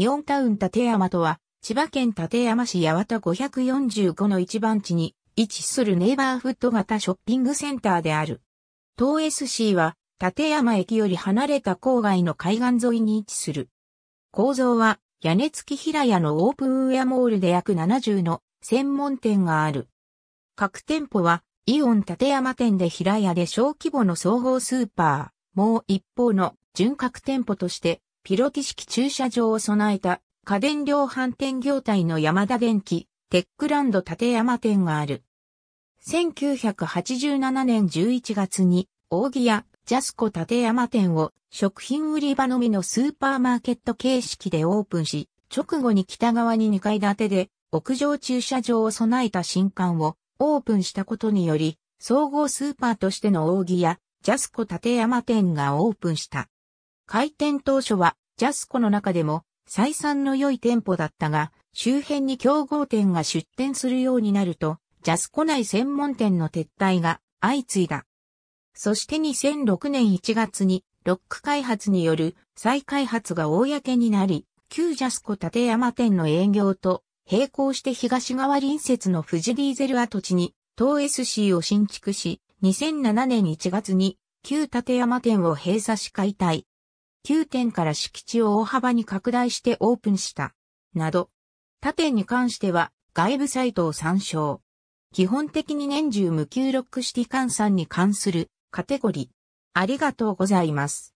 イオンタウン立山とは、千葉県立山市八幡545の一番地に位置するネイバーフッド型ショッピングセンターである。東 SC は、立山駅より離れた郊外の海岸沿いに位置する。構造は、屋根付き平屋のオープンウェアモールで約70の専門店がある。各店舗は、イオン立山店で平屋で小規模の総合スーパー、もう一方の純格店舗としてピロティ式駐車場を備えた家電量販店業態の山田電機、テックランド立山店がある。1987年11月に、扇屋、ジャスコ立山店を食品売り場のみのスーパーマーケット形式でオープンし、直後に北側に2階建てで屋上駐車場を備えた新館をオープンしたことにより、総合スーパーとしての扇屋、ジャスコ立山店がオープンした。開店当初はジャスコの中でも採算の良い店舗だったが、周辺に競合店が出店するようになると、ジャスコ内専門店の撤退が相次いだ。そして2006年1月にロック開発による再開発が公になり、旧ジャスコ立山店の営業と並行して東側隣接の富士ディーゼル跡地に東 SC を新築し、2007年1月に旧立山店を閉鎖し解体、9店から敷地を大幅に拡大してオープンした。など。他店に関しては外部サイトを参照。基本的に年中無給ロックシティ換算に関するカテゴリー。ありがとうございます。